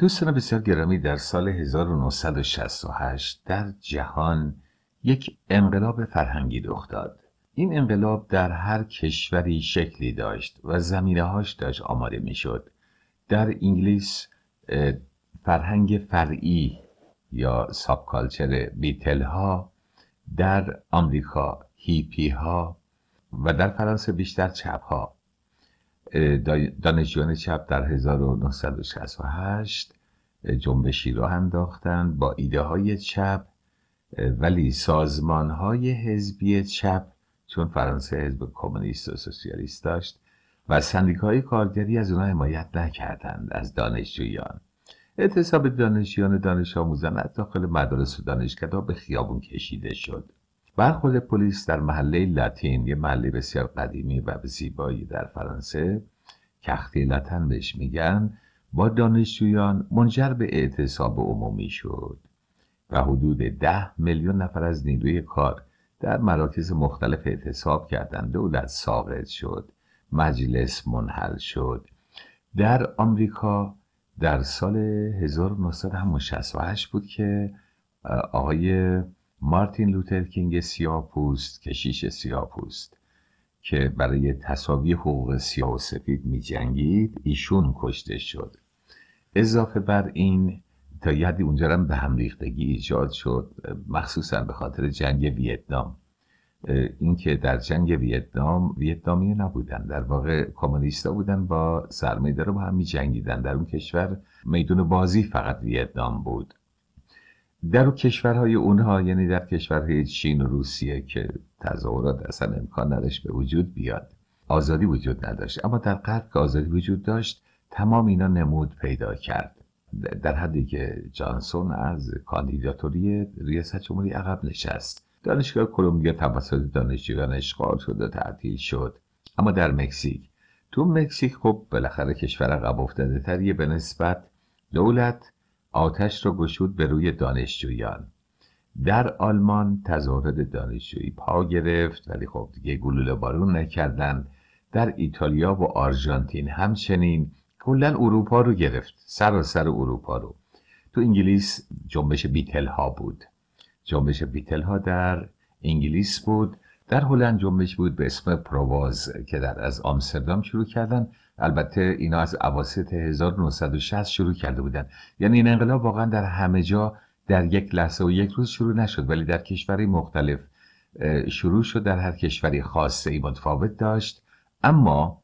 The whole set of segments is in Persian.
دوستان بسیار گرامی در سال 1968 در جهان یک انقلاب فرهنگی رخ داد این انقلاب در هر کشوری شکلی داشت و زمینه هاش داشت آماده میشد در انگلیس فرهنگ فرعی یا ساب کالچر بیتل ها در آمریکا هیپی ها و در فرانسه بیشتر چپ ها دانشجویان چپ در 1968 جنبشی را انداختند با ایده های چپ ولی سازمان های حزبی چپ چون فرانسه حزب کمونیست و سوسیالیست داشت و سندیکای کارگری از اونها حمایت نکردند از دانشجویان اعتصاب دانشجویان دانش آموزان از داخل مدارس و دانشگاه به خیابون کشیده شد برخورد پلیس در محله لاتین یه محله بسیار قدیمی و زیبایی در فرانسه کختی لاتن بهش میگن با دانشجویان منجر به اعتصاب عمومی شد و حدود ده میلیون نفر از نیروی کار در مراکز مختلف اعتصاب کردند دولت ساقط شد مجلس منحل شد در آمریکا در سال 1968 بود که آقای مارتین لوترکینگ سیاپوست کشیش سیاپوست که برای تصاوی حقوق سیاه و سفید می جنگید ایشون کشته شد اضافه بر این تا یه اونجا هم به هم ریختگی ایجاد شد مخصوصا به خاطر جنگ ویتنام اینکه در جنگ ویتنام ویتنامی نبودن در واقع کمونیستا بودن با سرمایه‌دارا با هم می در اون کشور میدون بازی فقط ویتنام بود در کشورهای اونها یعنی در کشورهای چین و روسیه که تظاهرات اصلا امکان نداشت به وجود بیاد آزادی وجود نداشت اما در غرب که آزادی وجود داشت تمام اینا نمود پیدا کرد در حدی که جانسون از کاندیداتوری ریاست جمهوری عقب نشست دانشگاه کلمبیا توسط دانشجویان اشغال شد و تعطیل شد اما در مکزیک تو مکزیک خب بالاخره کشور عقب افتاده تریه به نسبت دولت آتش را گشود به روی دانشجویان در آلمان تظاهرات دانشجویی پا گرفت ولی خب دیگه گلوله بارون نکردن در ایتالیا و آرژانتین همچنین کلا اروپا رو گرفت سراسر سر اروپا رو تو انگلیس جنبش بیتل ها بود جنبش بیتل ها در انگلیس بود در هلند جنبش بود به اسم پرواز که در از آمستردام شروع کردن البته اینا از اواسط 1960 شروع کرده بودن یعنی این انقلاب واقعا در همه جا در یک لحظه و یک روز شروع نشد ولی در کشوری مختلف شروع شد در هر کشوری خاصه ای متفاوت داشت اما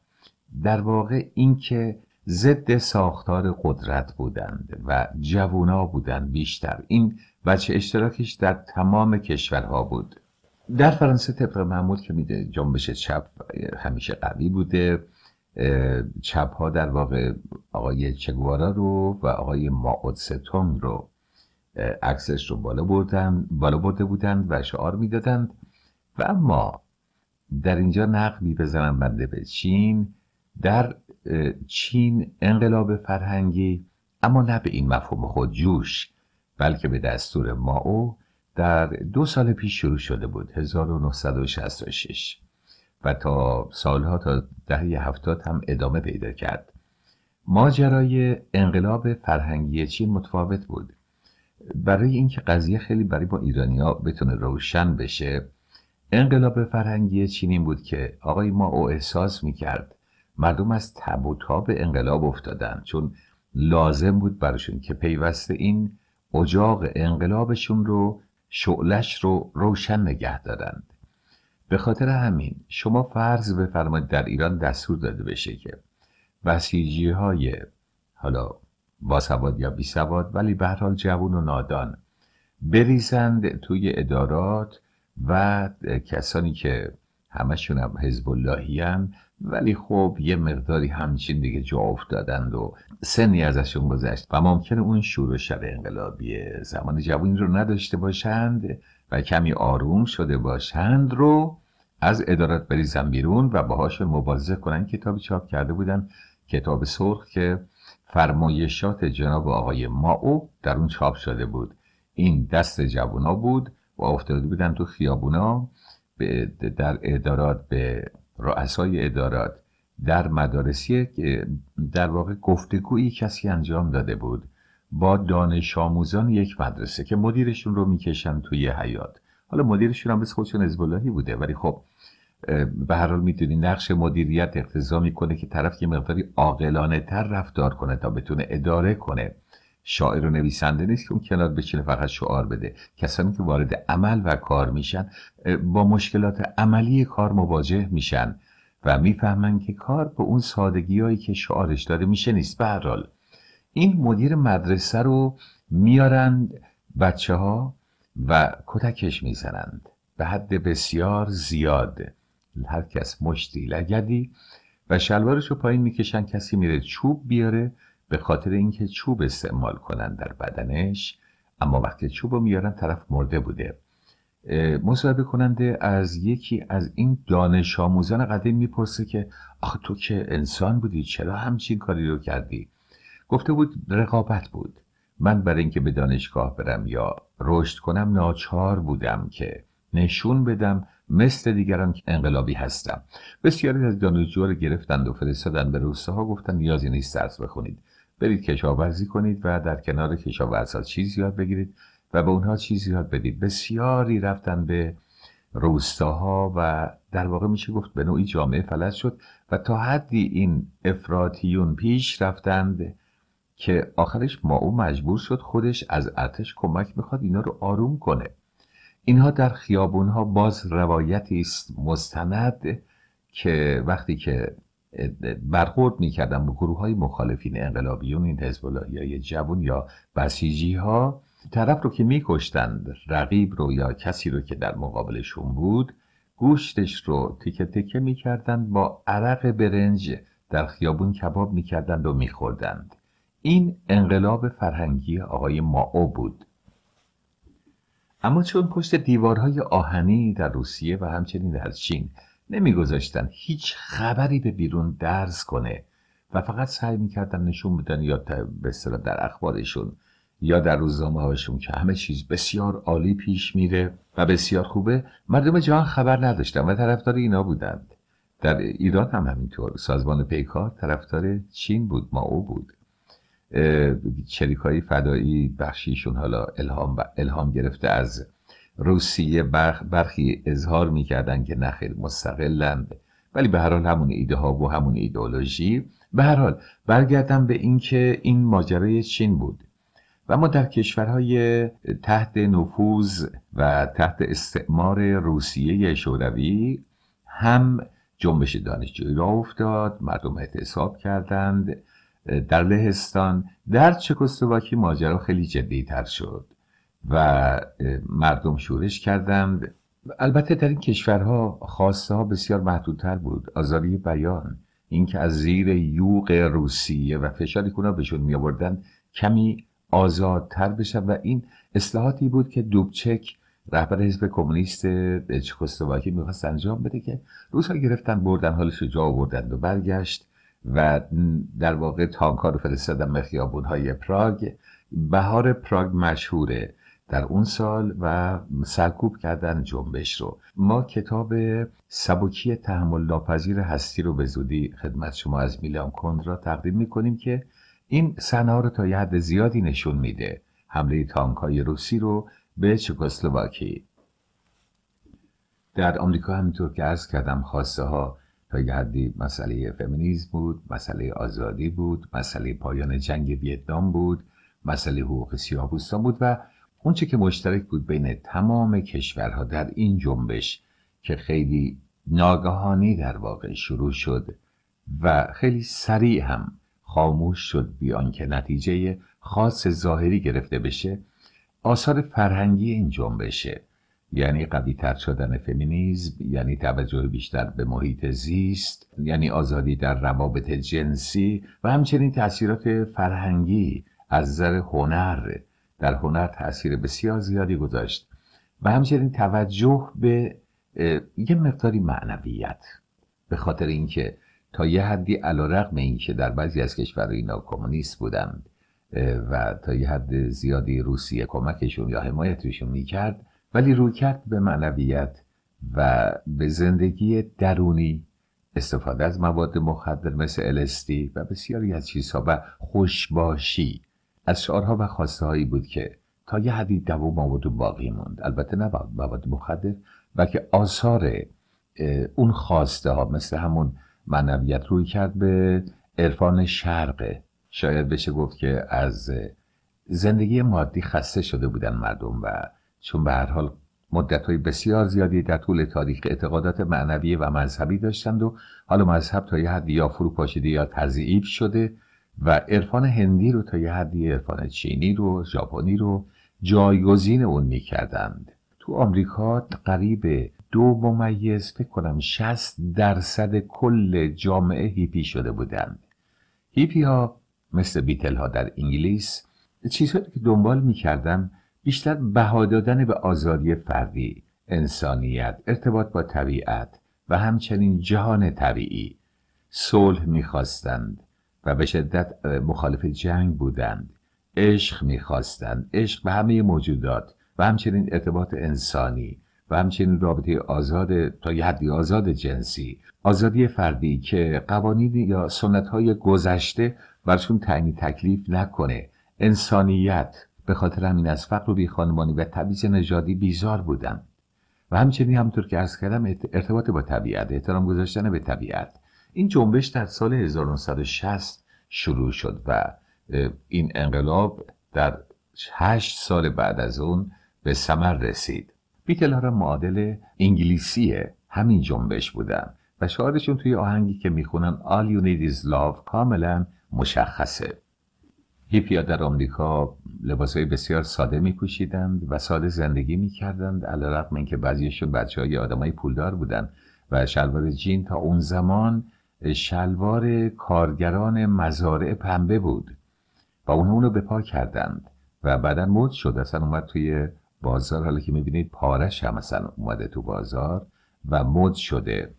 در واقع اینکه ضد ساختار قدرت بودند و جوونا بودند بیشتر این بچه اشتراکش در تمام کشورها بود در فرانسه طبق معمول که میده جنبش چپ همیشه قوی بوده چپ ها در واقع آقای چگوارا رو و آقای ستون رو عکسش رو بالا بردن بالا برده بودند و شعار میدادند و اما در اینجا نقل بزنم بنده به چین در چین انقلاب فرهنگی اما نه به این مفهوم خود جوش بلکه به دستور ماو در دو سال پیش شروع شده بود 1966 و تا سالها تا دهه هفتاد هم ادامه پیدا کرد ماجرای انقلاب فرهنگی چین متفاوت بود برای اینکه قضیه خیلی برای با ایرانیا بتونه روشن بشه انقلاب فرهنگی چین این بود که آقای ما او احساس میکرد مردم از تب و تاب انقلاب افتادن چون لازم بود براشون که پیوسته این اجاق انقلابشون رو شعلش رو روشن نگه دارند به خاطر همین شما فرض بفرمایید در ایران دستور داده بشه که بسیجی های حالا باسواد یا بیسواد ولی به حال جوون و نادان بریزند توی ادارات و کسانی که همشون هم حزب اللهی ولی خب یه مقداری همچین دیگه جا افتادند و سنی ازشون گذشت و ممکنه اون شور و شب انقلابی زمان جوانی رو نداشته باشند و کمی آروم شده باشند رو از ادارت بریزن بیرون و باهاش مبارزه کنن کتابی چاپ کرده بودن کتاب سرخ که فرمایشات جناب آقای ماو در اون چاپ شده بود این دست جوانا بود و افتاده بودن تو خیابونا در ادارات به رؤسای ادارات در مدارسی در واقع گفتگویی کسی انجام داده بود با دانش آموزان یک مدرسه که مدیرشون رو میکشن توی حیات حالا مدیرشون هم بس خودشون ازبالاهی بوده ولی خب به هر حال میدونی نقش مدیریت اقتضا میکنه که طرف یه مقداری عاقلانه تر رفتار کنه تا بتونه اداره کنه شاعر و نویسنده نیست که اون کنار بچینه فقط شعار بده کسانی که وارد عمل و کار میشن با مشکلات عملی کار مواجه میشن و میفهمن که کار به اون سادگی هایی که شعارش داره میشه نیست به حال این مدیر مدرسه رو میارند بچه ها و کتکش میزنند به حد بسیار زیاد هر کس مشتی لگدی و شلوارش رو پایین میکشن کسی میره چوب بیاره به خاطر اینکه چوب استعمال کنند در بدنش اما وقتی چوب رو میارن طرف مرده بوده مصاحبه کننده از یکی از این دانش آموزان قدیم میپرسه که آخه تو که انسان بودی چرا همچین کاری رو کردی گفته بود رقابت بود من برای اینکه به دانشگاه برم یا رشد کنم ناچار بودم که نشون بدم مثل دیگران که انقلابی هستم بسیاری از دانشجوها رو گرفتند و فرستادند به روسته ها گفتن نیازی نیست درس بخونید برید کشاورزی کنید و در کنار ها چیز یاد بگیرید و به اونها چیز یاد بدید بسیاری رفتن به روستاها و در واقع میشه گفت به نوعی جامعه فلج شد و تا حدی این افراتیون پیش رفتند که آخرش ما او مجبور شد خودش از ارتش کمک میخواد اینا رو آروم کنه اینها در خیابونها باز روایتی است مستند که وقتی که برخورد میکردن با گروه های مخالفین انقلابیون این هزبالایی های جوون یا بسیجی ها طرف رو که میکشتند رقیب رو یا کسی رو که در مقابلشون بود گوشتش رو تکه تکه میکردند با عرق برنج در خیابون کباب میکردند و میخوردند این انقلاب فرهنگی آقای ماو بود اما چون پشت دیوارهای آهنی در روسیه و همچنین در چین نمیگذاشتن هیچ خبری به بیرون درس کنه و فقط سعی میکردن نشون بدن یا به در اخبارشون یا در روزنامه هاشون که همه چیز بسیار عالی پیش میره و بسیار خوبه مردم جهان خبر نداشتن و طرفدار اینا بودند در ایران هم همینطور سازمان پیکار طرفدار چین بود ما او بود چریکایی فدایی بخشیشون حالا الهام, الهام گرفته از روسیه برخی اظهار میکردند که نخیر مستقلند ولی به هر حال همون ایده ها و همون ایدئولوژی به هر حال برگردم به اینکه این, این ماجرای چین بود و ما در کشورهای تحت نفوذ و تحت استعمار روسیه شوروی هم جنبش دانشجویی را افتاد مردم اعتصاب کردند در لهستان در چکستواکی ماجرا خیلی تر شد و مردم شورش کردند البته در این کشورها خواسته ها بسیار محدودتر بود آزادی بیان اینکه از زیر یوغ روسیه و فشاری که بهشون می آوردن کمی آزادتر بشن و این اصلاحاتی بود که دوبچک رهبر حزب کمونیست چکسلواکی میخواست انجام بده که روزها گرفتن بردن حالش رو جا آوردند و برگشت و در واقع ها رو فرستادن به های پراگ بهار پراگ مشهوره در اون سال و سرکوب کردن جنبش رو ما کتاب سبکی تحمل ناپذیر هستی رو به زودی خدمت شما از میلان کند را تقدیم میکنیم که این سنا رو تا یه حد زیادی نشون میده حمله تانک های روسی رو به چکسلواکی در آمریکا همینطور که عرض کردم خواسته ها تا یه حدی مسئله فمینیزم بود مسئله آزادی بود مسئله پایان جنگ ویتنام بود مسئله حقوق سیاه بود و آنچه که مشترک بود بین تمام کشورها در این جنبش که خیلی ناگهانی در واقع شروع شد و خیلی سریع هم خاموش شد بیان که نتیجه خاص ظاهری گرفته بشه آثار فرهنگی این جنبشه یعنی قدیتر شدن فمینیزم یعنی توجه بیشتر به محیط زیست یعنی آزادی در روابط جنسی و همچنین تاثیرات فرهنگی از نظر هنر در هنر تاثیر بسیار زیادی گذاشت و همچنین توجه به یه مقداری معنویت به خاطر اینکه تا یه حدی علا اینکه که در بعضی از کشورهای کمونیست بودند و تا یه حد زیادی روسیه کمکشون یا حمایتشون میکرد ولی روی کرد به معنویت و به زندگی درونی استفاده از مواد مخدر مثل الستی و بسیاری از چیزها و خوشباشی از شعارها و خواسته هایی بود که تا یه حدی دوام آورد و باقی موند البته نه مواد مخدر بلکه آثار اون خواسته ها مثل همون معنویت روی کرد به عرفان شرق. شاید بشه گفت که از زندگی مادی خسته شده بودن مردم و چون به هر حال مدت های بسیار زیادی در طول تاریخ اعتقادات معنوی و مذهبی داشتند و حالا مذهب تا یه حدی یا فرو یا تضعیف شده و عرفان هندی رو تا یه حدی عرفان چینی رو ژاپنی رو جایگزین اون میکردند تو آمریکا قریب دو ممیز فکر کنم شست درصد کل جامعه هیپی شده بودند هیپی ها مثل بیتل ها در انگلیس چیزهایی که دنبال میکردم بیشتر بها دادن به آزادی فردی انسانیت ارتباط با طبیعت و همچنین جهان طبیعی صلح میخواستند و به شدت مخالف جنگ بودند عشق میخواستند عشق به همه موجودات و همچنین ارتباط انسانی و همچنین رابطه آزاد تا یه حدی آزاد جنسی آزادی فردی که قوانین یا سنت های گذشته برشون تعیین تکلیف نکنه انسانیت به خاطر همین از فقر و بیخانمانی و تبعیض نژادی بیزار بودم و همچنین همطور که ارز کردم ارتباط با طبیعت احترام گذاشتن به طبیعت این جنبش در سال 1960 شروع شد و این انقلاب در هشت سال بعد از اون به سمر رسید بیتل ها معادل انگلیسی همین جنبش بودن و شعارشون توی آهنگی که میخونن All You Need Is Love کاملا مشخصه هیپیا در آمریکا لباسهای بسیار ساده میپوشیدند و ساده زندگی میکردند علیرغم اینکه بعضیشون بچه های های پولدار بودن و شلوار جین تا اون زمان شلوار کارگران مزارع پنبه بود و اونها اونو به پا کردند و بعدا مد شد اصلا اومد توی بازار حالا که میبینید پارش هم اصلا اومده تو بازار و مد شده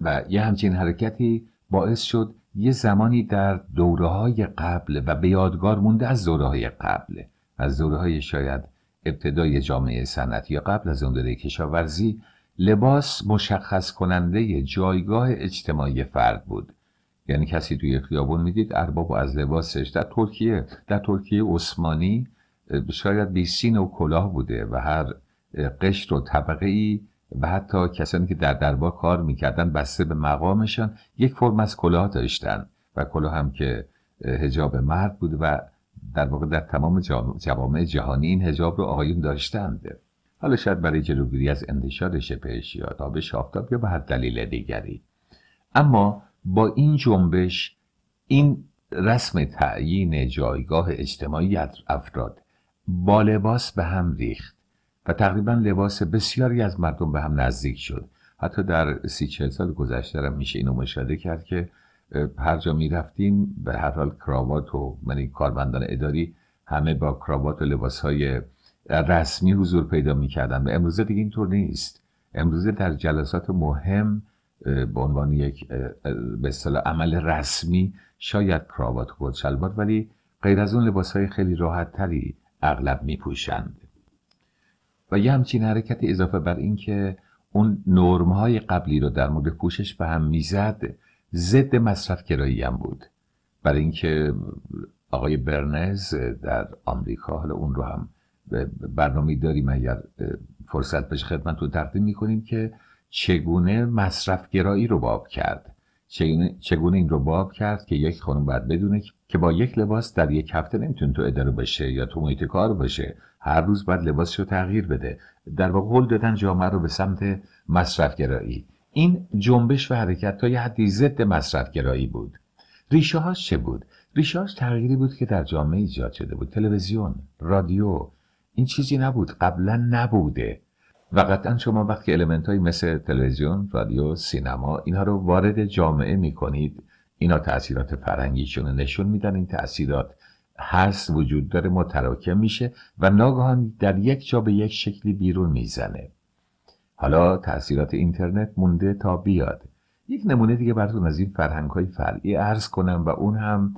و یه همچین حرکتی باعث شد یه زمانی در دوره های قبل و به یادگار مونده از دوره های قبل از دوره های شاید ابتدای جامعه صنعتی یا قبل از اون دوره کشاورزی لباس مشخص کننده جایگاه اجتماعی فرد بود یعنی کسی توی خیابون میدید ارباب از لباسش در ترکیه در ترکیه عثمانی شاید بیسین و کلاه بوده و هر قشر و طبقه ای و حتی کسانی که در دربار کار میکردن بسته به مقامشان یک فرم از کلاه داشتن و کلاه هم که هجاب مرد بود و در واقع در تمام جوامع جهانی این هجاب رو آقایون داشتند حالا شاید برای جلوگیری از انتشار شپش یا تابش آفتاب یا به هر دلیل دیگری اما با این جنبش این رسم تعیین جایگاه اجتماعی افراد با لباس به هم ریخت و تقریبا لباس بسیاری از مردم به هم نزدیک شد حتی در سی چه سال گذشته هم میشه اینو مشاهده کرد که هر جا میرفتیم به هر حال کراوات و من یعنی کارمندان اداری همه با کراوات و لباس های رسمی حضور پیدا میکردن و امروزه دیگه اینطور نیست امروزه در جلسات مهم به عنوان یک به اصطلاح عمل رسمی شاید کراوات و شلوار ولی غیر از اون لباس های خیلی راحت تری اغلب میپوشند و یه همچین حرکت اضافه بر اینکه اون نرم های قبلی رو در مورد پوشش به هم میزد ضد مصرف گرایی هم بود برای اینکه آقای برنز در آمریکا حالا اون رو هم برنامه داریم اگر فرصت بشه خدمتتون تقدیم میکنیم که چگونه مصرف گرایی رو باب کرد چگونه این رو باب کرد که یک خانم باید بدونه که با یک لباس در یک هفته نمیتونه تو اداره باشه یا تو محیط کار باشه هر روز باید لباسش رو تغییر بده در واقع قول دادن جامعه رو به سمت مصرف گرایی این جنبش و حرکت تا یه حدی ضد گرایی بود ریشه هاش چه بود ریشه هاش تغییری بود که در جامعه ایجاد شده بود تلویزیون رادیو این چیزی نبود قبلا نبوده و قطعا شما وقتی المنت های مثل تلویزیون، رادیو، سینما اینها رو وارد جامعه می کنید اینا تاثیرات فرهنگی رو نشون میدن این تاثیرات هست وجود داره متراکم میشه و ناگهان در یک جا به یک شکلی بیرون میزنه حالا تاثیرات اینترنت مونده تا بیاد یک نمونه دیگه براتون از این فرهنگ های فرعی عرض کنم و اون هم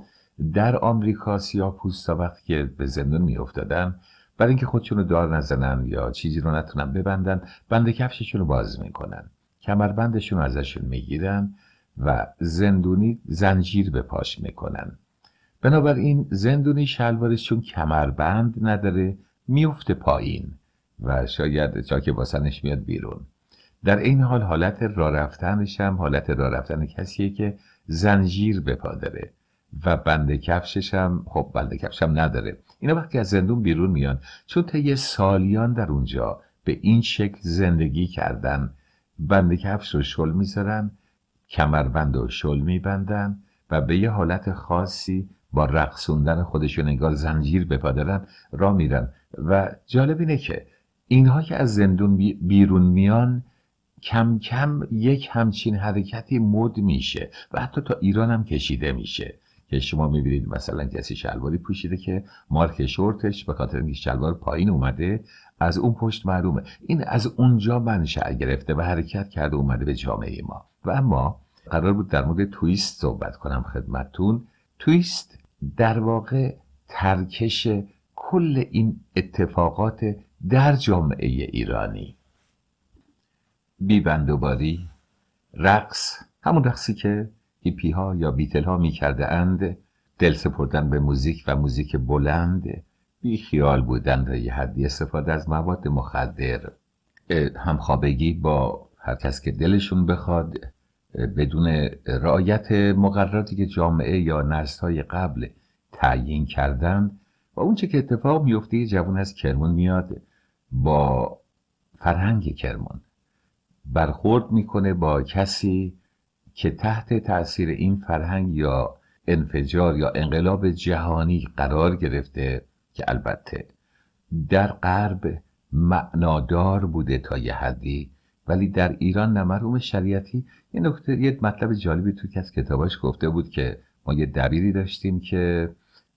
در آمریکا سیاه پوستا وقتی که به زندان میافتادن برای اینکه خودشون رو دار نزنن یا چیزی رو نتونن ببندن بند کفششون رو باز میکنن کمربندشون ازشون میگیرن و زندونی زنجیر به پاش میکنن بنابراین زندونی شلوارشون کمربند نداره میفته پایین و شاید چاک باسنش میاد بیرون در این حال حالت را رفتنش هم حالت را رفتن کسیه که زنجیر به پا داره و بند کفشش هم خب بند کفش هم نداره اینا وقتی از زندون بیرون میان چون طی سالیان در اونجا به این شکل زندگی کردن بند کفش رو شل میذارن کمربند و شل میبندن و به یه حالت خاصی با رقصوندن خودشون انگار زنجیر به را میرن و جالب اینه که اینها که از زندون بیرون میان کم کم یک همچین حرکتی مد میشه و حتی تا ایران هم کشیده میشه که شما میبینید مثلا کسی شلواری پوشیده که مارک شورتش به خاطر اینکه شلوار پایین اومده از اون پشت معلومه این از اونجا منشأ گرفته و حرکت کرده اومده به جامعه ما و اما قرار بود در مورد تویست صحبت کنم خدمتتون تویست در واقع ترکش کل این اتفاقات در جامعه ایرانی بیبندوباری رقص همون رقصی که هیپی ها یا بیتل ها می کرده اند دل سپردن به موزیک و موزیک بلند بی خیال بودن تا یه حدی استفاده از مواد مخدر همخوابگی با هر کس که دلشون بخواد بدون رعایت مقرراتی که جامعه یا های قبل تعیین کردند و اونچه که اتفاق میفته جوان از کرمون میاد با فرهنگ کرمون برخورد میکنه با کسی که تحت تاثیر این فرهنگ یا انفجار یا انقلاب جهانی قرار گرفته که البته در غرب معنادار بوده تا یه حدی ولی در ایران نمروم شریعتی یه نکته یه مطلب جالبی تو که از کتاباش گفته بود که ما یه دبیری داشتیم که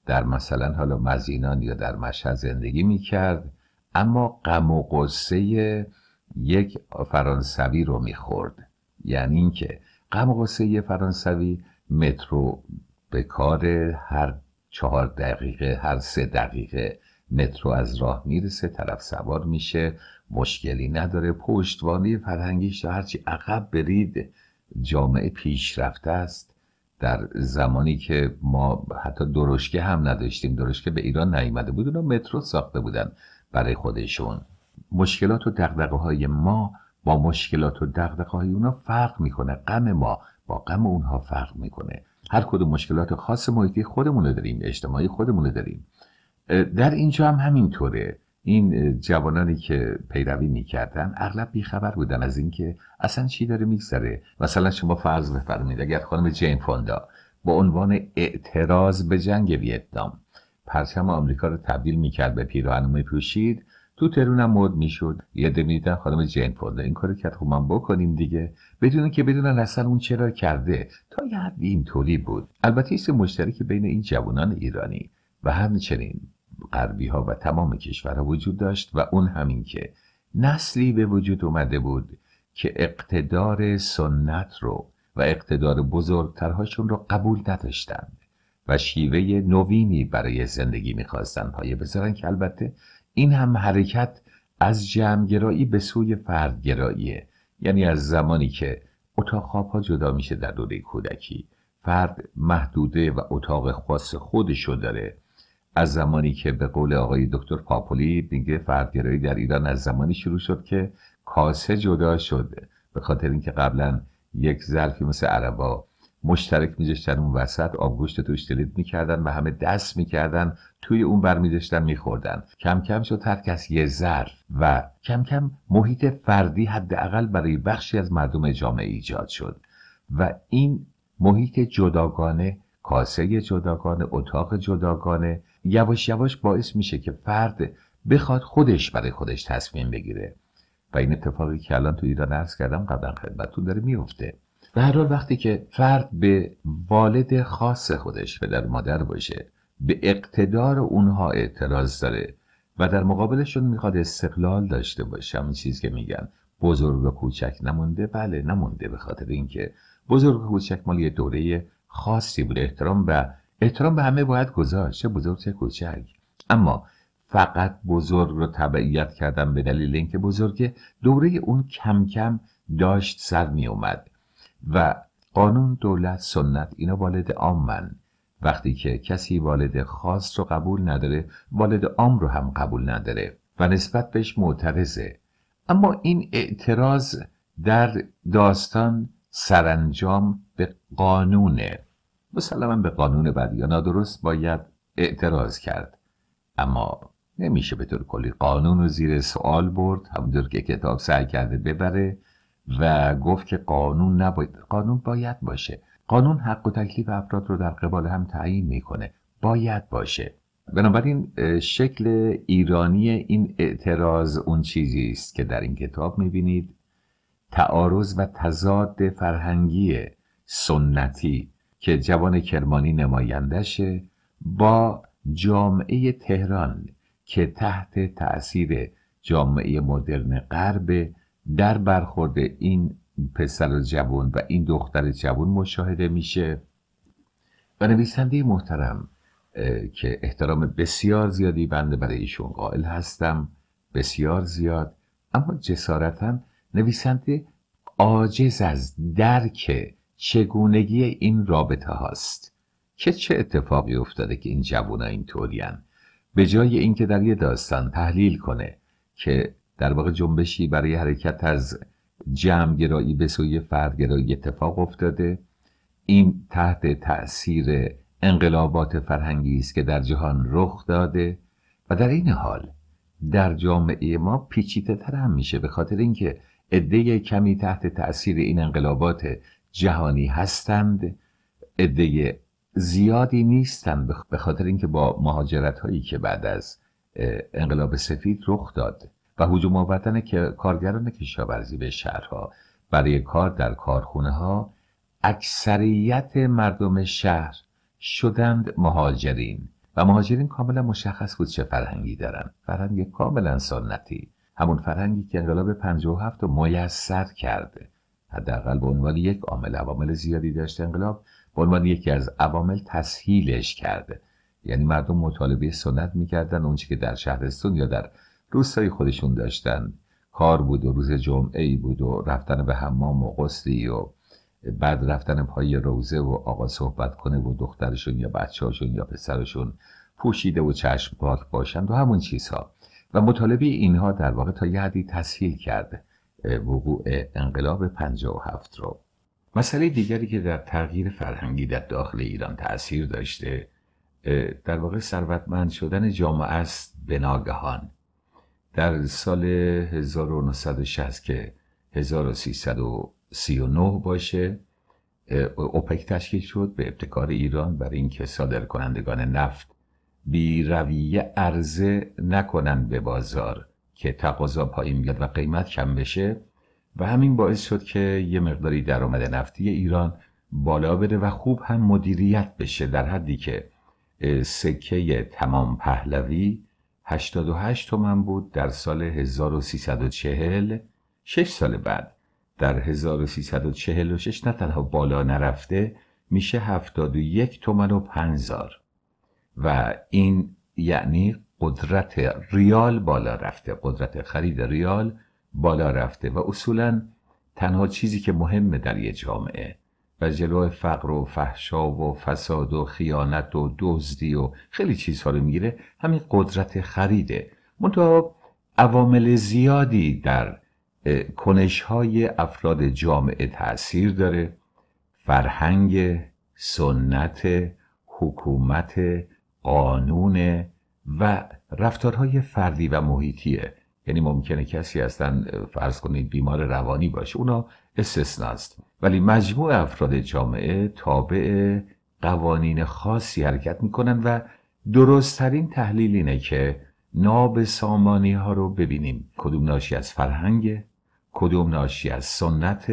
در مثلا حالا مزینان یا در مشهد زندگی میکرد اما غم و قصه یک فرانسوی رو میخورد یعنی اینکه غم فرانسوی مترو به کار هر چهار دقیقه هر سه دقیقه مترو از راه میرسه طرف سوار میشه مشکلی نداره پشتوانه فرهنگیش هرچی عقب برید جامعه پیشرفته است در زمانی که ما حتی درشکه هم نداشتیم درشکه به ایران نیامده بود اونا مترو ساخته بودن برای خودشون مشکلات و دقدقه های ما با مشکلات و های اونا فرق میکنه غم ما با غم اونها فرق میکنه هر کدوم مشکلات خاص محیطی خودمون رو داریم اجتماعی خودمون رو داریم در اینجا هم همینطوره این جوانانی که پیروی میکردن اغلب بیخبر بودن از اینکه اصلا چی داره میگذره مثلا شما فرض بفرمایید اگر خانم جین فوندا با عنوان اعتراض به جنگ ویتنام پرچم آمریکا رو تبدیل میکرد به پیراهن میپوشید تو ترونم مد میشد یه دیدن خانم جین فونده این کارو کرد خب من بکنیم دیگه بدون که بدونن اصلا اون چرا کرده تا یه این اینطوری بود البته ایسه مشترک بین این جوانان ایرانی و همچنین غربی ها و تمام کشورها وجود داشت و اون همین که نسلی به وجود اومده بود که اقتدار سنت رو و اقتدار بزرگترهاشون رو قبول نداشتند و شیوه نوینی برای زندگی میخواستن پایه بذارن که البته این هم حرکت از جمعگرایی به سوی فردگراییه یعنی از زمانی که اتاق جدا میشه در دوره کودکی فرد محدوده و اتاق خاص خودشو داره از زمانی که به قول آقای دکتر پاپولی میگه فردگرایی در ایران از زمانی شروع شد که کاسه جدا شد به خاطر اینکه قبلا یک ظرفی مثل عربا مشترک میذاشتن اون وسط آبگوشت توش تلید میکردن و همه دست میکردن توی اون بر میذاشتن میخوردن کم کم شد هر کس یه ظرف و کم کم محیط فردی حداقل برای بخشی از مردم جامعه ایجاد شد و این محیط جداگانه کاسه جداگانه اتاق جداگانه یواش یواش باعث میشه که فرد بخواد خودش برای خودش تصمیم بگیره و این اتفاقی که الان تو ایران عرض کردم قبلا خدمتتون داره میفته و هر حال وقتی که فرد به والد خاص خودش پدر مادر باشه به اقتدار اونها اعتراض داره و در مقابلشون میخواد استقلال داشته باشه همین چیزی که میگن بزرگ و کوچک نمونده بله نمونده به خاطر اینکه بزرگ و کوچک مال یه دوره خاصی بوده احترام و احترام به همه باید گذاشت چه بزرگ چه کوچک اما فقط بزرگ رو تبعیت کردن به دلیل اینکه بزرگ دوره اون کم کم داشت سر می اومد و قانون دولت سنت اینا والد من وقتی که کسی والد خاص رو قبول نداره والد عام رو هم قبول نداره و نسبت بهش معترضه اما این اعتراض در داستان سرانجام به قانونه مسلما به قانون بعد یا نادرست باید اعتراض کرد اما نمیشه به طور کلی قانون رو زیر سوال برد همونطور که کتاب سعی کرده ببره و گفت که قانون نباید قانون باید باشه قانون حق و تکلیف افراد رو در قبال هم تعیین میکنه باید باشه بنابراین شکل ایرانی این اعتراض اون چیزی است که در این کتاب میبینید تعارض و تضاد فرهنگی سنتی که جوان کرمانی نمایندشه با جامعه تهران که تحت تأثیر جامعه مدرن غرب در برخورد این پسر جوان و این دختر جوان مشاهده میشه و نویسنده محترم که احترام بسیار زیادی بنده برای ایشون قائل هستم بسیار زیاد اما جسارتا نویسنده عاجز از درک چگونگی این رابطه هاست که چه اتفاقی افتاده که این جوونا اینطورین به جای اینکه در یه داستان تحلیل کنه که در واقع جنبشی برای حرکت از جمعگرایی به سوی فردگرایی اتفاق افتاده این تحت تأثیر انقلابات فرهنگی است که در جهان رخ داده و در این حال در جامعه ما پیچیده تر هم میشه به خاطر اینکه عده کمی تحت تأثیر این انقلابات جهانی هستند عده زیادی نیستند به خاطر اینکه با مهاجرت هایی که بعد از انقلاب سفید رخ داد و حجوم آوردن کارگران کشاورزی به شهرها برای کار در کارخونه ها اکثریت مردم شهر شدند مهاجرین و مهاجرین کاملا مشخص بود چه فرهنگی دارند فرهنگ کاملا سنتی همون فرهنگی که انقلاب 57 و میسر کرده حداقل به عنوان یک عامل عوامل زیادی داشت انقلاب به عنوان یکی از عوامل تسهیلش کرده یعنی مردم مطالبه سنت میکردن اونچه که در شهرستون یا در دوستای خودشون داشتن کار بود و روز جمعه ای بود و رفتن به حمام و غسلی و بعد رفتن پای روزه و آقا صحبت کنه و دخترشون یا بچهاشون یا پسرشون پوشیده و چشم پاک باشند و همون چیزها و مطالبه اینها در واقع تا یه حدی تسهیل کرد وقوع انقلاب 57 رو مسئله دیگری که در تغییر فرهنگی در داخل ایران تاثیر داشته در واقع ثروتمند شدن جامعه است به ناگهان در سال 1960 که 1339 باشه اوپک تشکیل شد به ابتکار ایران برای اینکه صادر کنندگان نفت بی رویه عرضه نکنند به بازار که تقاضا پایین بیاد و قیمت کم بشه و همین باعث شد که یه مقداری درآمد نفتی ایران بالا بره و خوب هم مدیریت بشه در حدی که سکه تمام پهلوی 88 تومن بود در سال 1340 6 سال بعد در 1346 نه تنها بالا نرفته میشه 71 تومن و 5000 و این یعنی قدرت ریال بالا رفته قدرت خرید ریال بالا رفته و اصولا تنها چیزی که مهمه در یه جامعه و جلو فقر و فحشا و فساد و خیانت و دزدی و خیلی چیزها رو میگیره همین قدرت خریده منطقه عوامل زیادی در کنش های افراد جامعه تاثیر داره فرهنگ سنت حکومت قانون و رفتارهای فردی و محیطیه یعنی ممکنه کسی هستن فرض کنید بیمار روانی باشه اونا استثناست ولی مجموع افراد جامعه تابع قوانین خاصی حرکت میکنن و درستترین تحلیل اینه که ناب سامانی ها رو ببینیم کدوم ناشی از فرهنگ کدوم ناشی از سنت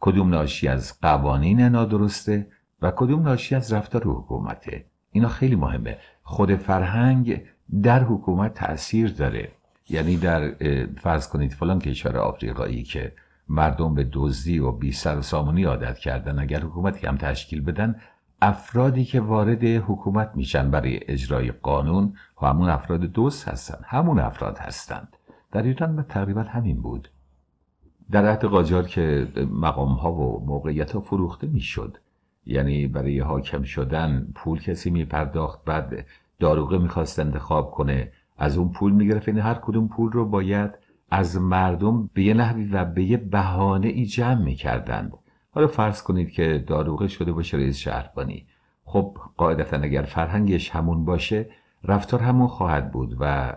کدوم ناشی از قوانین نادرسته و کدوم ناشی از رفتار حکومته اینا خیلی مهمه خود فرهنگ در حکومت تاثیر داره یعنی در فرض کنید فلان کشور آفریقایی که مردم به دزدی و بی سر و سامونی عادت کردن اگر حکومتی هم تشکیل بدن افرادی که وارد حکومت میشن برای اجرای قانون خب همون افراد دوست هستن همون افراد هستند در ایران تقریبا همین بود در عهد قاجار که مقام ها و موقعیت ها فروخته میشد یعنی برای حاکم شدن پول کسی می پرداخت بعد داروغه میخواست انتخاب کنه از اون پول میگرفت این یعنی هر کدوم پول رو باید از مردم به یه نحوی و به یه بهانه ای جمع میکردند حالا فرض کنید که داروغه شده باشه رئیس شهربانی خب قاعدتا اگر فرهنگش همون باشه رفتار همون خواهد بود و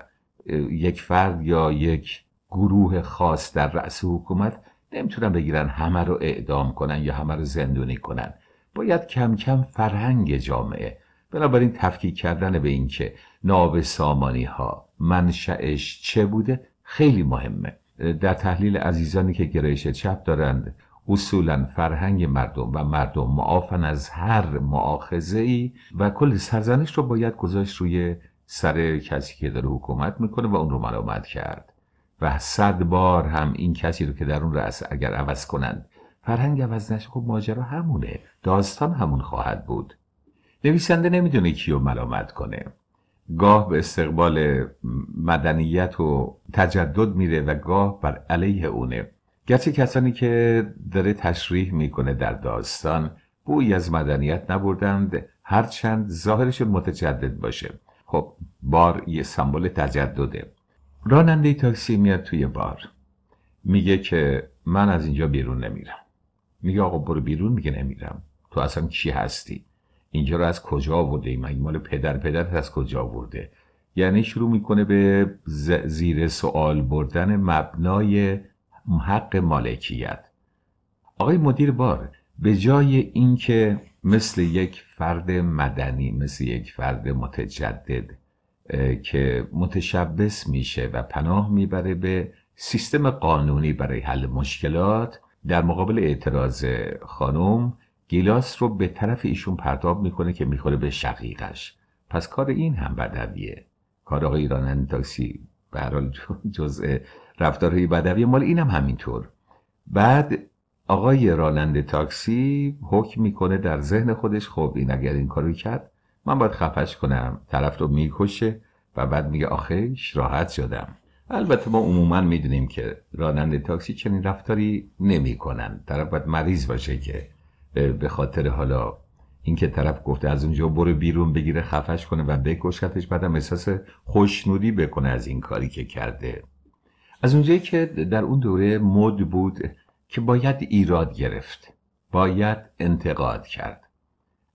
یک فرد یا یک گروه خاص در رأس حکومت نمیتونن بگیرن همه رو اعدام کنن یا همه رو زندونی کنن باید کم کم فرهنگ جامعه بنابراین تفکیک کردن به اینکه ناب سامانی ها منشأش چه بوده خیلی مهمه در تحلیل عزیزانی که گرایش چپ دارند اصولا فرهنگ مردم و مردم معافن از هر معاخزه ای و کل سرزنش رو باید گذاشت روی سر کسی که داره حکومت میکنه و اون رو ملامت کرد و صد بار هم این کسی رو که در اون رأس اگر عوض کنند فرهنگ عوض نشه خب ماجرا همونه داستان همون خواهد بود نویسنده نمیدونه کیو ملامت کنه گاه به استقبال مدنیت و تجدد میره و گاه بر علیه اونه گرچه کسانی که داره تشریح میکنه در داستان بوی از مدنیت نبردند هرچند ظاهرش متجدد باشه خب بار یه سمبل تجدده راننده تاکسی میاد توی بار میگه که من از اینجا بیرون نمیرم میگه آقا برو بیرون میگه نمیرم تو اصلا کی هستی اینجا رو از کجا آورده این مال پدر پدرت از کجا آورده یعنی شروع میکنه به زیر سوال بردن مبنای حق مالکیت آقای مدیر بار به جای اینکه مثل یک فرد مدنی مثل یک فرد متجدد که متشبس میشه و پناه میبره به سیستم قانونی برای حل مشکلات در مقابل اعتراض خانم گیلاس رو به طرف ایشون پرتاب میکنه که میخوره به شقیقش پس کار این هم بدویه کار آقای راننده تاکسی به هر جزء رفتارهای بدویه مال این هم همینطور بعد آقای راننده تاکسی حکم میکنه در ذهن خودش خب این اگر این کارو کرد من باید خفش کنم طرف رو میکشه و بعد میگه آخیش راحت شدم البته ما عموما میدونیم که راننده تاکسی چنین رفتاری نمیکنن طرف باید مریض باشه که به خاطر حالا اینکه طرف گفته از اونجا برو بیرون بگیره خفش کنه و بکشتش بعدم احساس خوشنودی بکنه از این کاری که کرده از اونجایی که در اون دوره مد بود که باید ایراد گرفت باید انتقاد کرد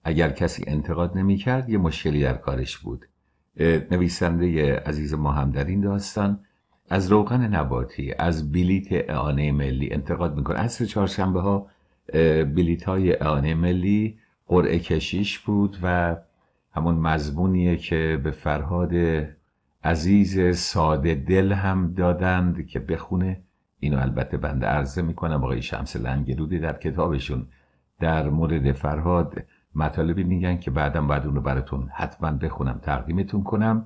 اگر کسی انتقاد نمی کرد یه مشکلی در کارش بود نویسنده عزیز ما هم در این داستان از روغن نباتی از بلیت اعانه ملی انتقاد میکنه از چهارشنبه ها بلیت های اعانه ملی قرعه کشیش بود و همون مضمونیه که به فرهاد عزیز ساده دل هم دادند که بخونه اینو البته بنده عرضه میکنم آقای شمس لنگرودی در کتابشون در مورد فرهاد مطالبی میگن که بعدم بعد براتون حتما بخونم تقدیمتون کنم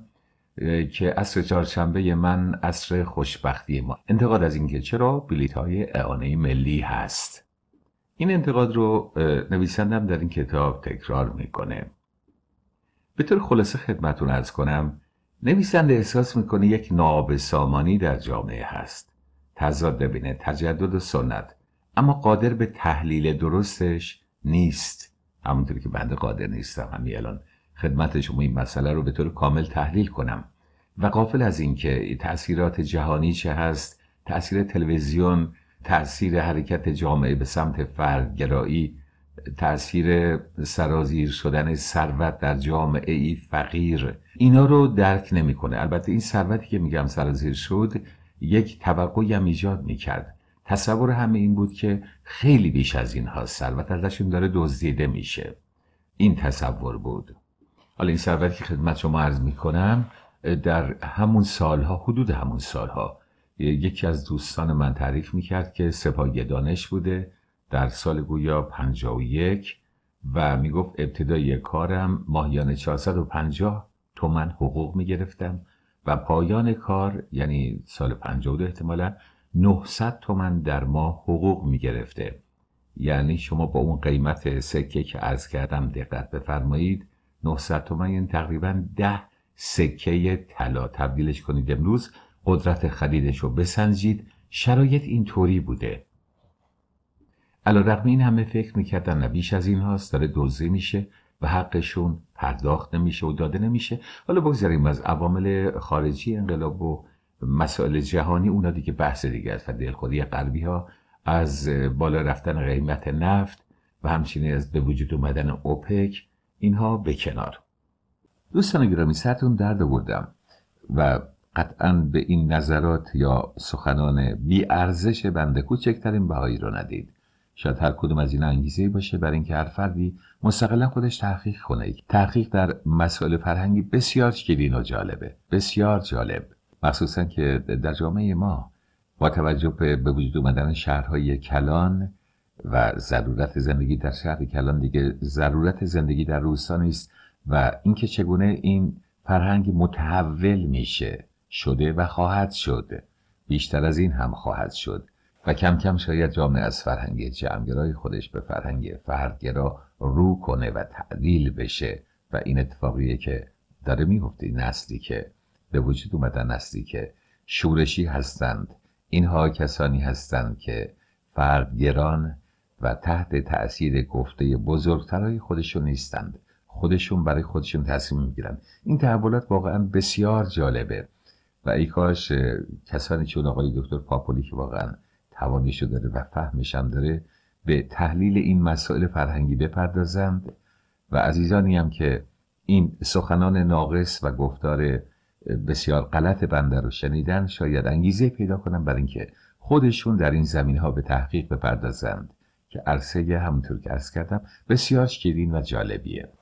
که اصر چهارشنبه من اصر خوشبختی ما انتقاد از اینکه چرا بلیت های اعانه ملی هست این انتقاد رو نویسندم در این کتاب تکرار میکنه به طور خلاصه خدمتون ارز کنم نویسنده احساس میکنه یک سامانی در جامعه هست تضاد ببینه، تجدد و سنت اما قادر به تحلیل درستش نیست همونطوری که بنده قادر نیستم همین الان خدمت شما این مسئله رو به طور کامل تحلیل کنم و قافل از اینکه تاثیرات جهانی چه هست تاثیر تلویزیون تاثیر حرکت جامعه به سمت فردگرایی تاثیر سرازیر شدن ثروت در جامعه ای فقیر اینا رو درک نمیکنه البته این ثروتی که میگم سرازیر شد یک توقعی هم ایجاد میکرد تصور همه این بود که خیلی بیش از اینها ثروت ازشون داره دزدیده میشه این تصور بود حالا این ثروتی که خدمت شما عرض میکنم در همون سالها حدود همون سالها یکی از دوستان من تعریف میکرد که سپاهی دانش بوده در سال گویا 51 و میگفت ابتدای کارم ماهیان 450 تومن حقوق میگرفتم و پایان کار یعنی سال 52 احتمالا 900 تومن در ماه حقوق میگرفته یعنی شما با اون قیمت سکه که عرض کردم دقت بفرمایید 900 تومن یعنی تقریبا 10 سکه طلا تبدیلش کنید امروز قدرت خریدش رو بسنجید شرایط اینطوری بوده علا رقم این همه فکر میکردن نه بیش از این هاست داره دوزی میشه و حقشون پرداخت نمیشه و داده نمیشه حالا بگذاریم از عوامل خارجی انقلاب و مسائل جهانی اونا دیگه بحث دیگه است و دلخوری قلبی ها از بالا رفتن قیمت نفت و همچنین از به وجود اومدن اوپک اینها به کنار دوستان گرامی سرتون درد آوردم و قطعا به این نظرات یا سخنان بی ارزش بنده کوچکترین بهایی رو ندید شاید هر کدوم از این انگیزه باشه برای اینکه هر فردی مستقلا خودش تحقیق کنه تحقیق در مسائل فرهنگی بسیار شیرین و جالبه بسیار جالب مخصوصا که در جامعه ما با توجه به وجود اومدن شهرهای کلان و ضرورت زندگی در شهر کلان دیگه ضرورت زندگی در روستا نیست و اینکه چگونه این فرهنگ متحول میشه شده و خواهد شد بیشتر از این هم خواهد شد و کم کم شاید جامعه از فرهنگ جمعگرای خودش به فرهنگ فردگرا رو کنه و تعدیل بشه و این اتفاقیه که داره میفته نسلی که به وجود اومدن نسلی که شورشی هستند اینها کسانی هستند که فردگران و تحت تأثیر گفته بزرگترهای خودشون نیستند خودشون برای خودشون تصمیم میگیرند. این تحولات واقعا بسیار جالبه و ای کاش کسانی چون آقای دکتر پاپولی که واقعا توانیشو داره و فهمشم داره به تحلیل این مسائل فرهنگی بپردازند و عزیزانی هم که این سخنان ناقص و گفتار بسیار غلط بنده رو شنیدن شاید انگیزه پیدا کنن برای اینکه خودشون در این زمین ها به تحقیق بپردازند که عرصه همونطور که عرض کردم بسیار شیرین و جالبیه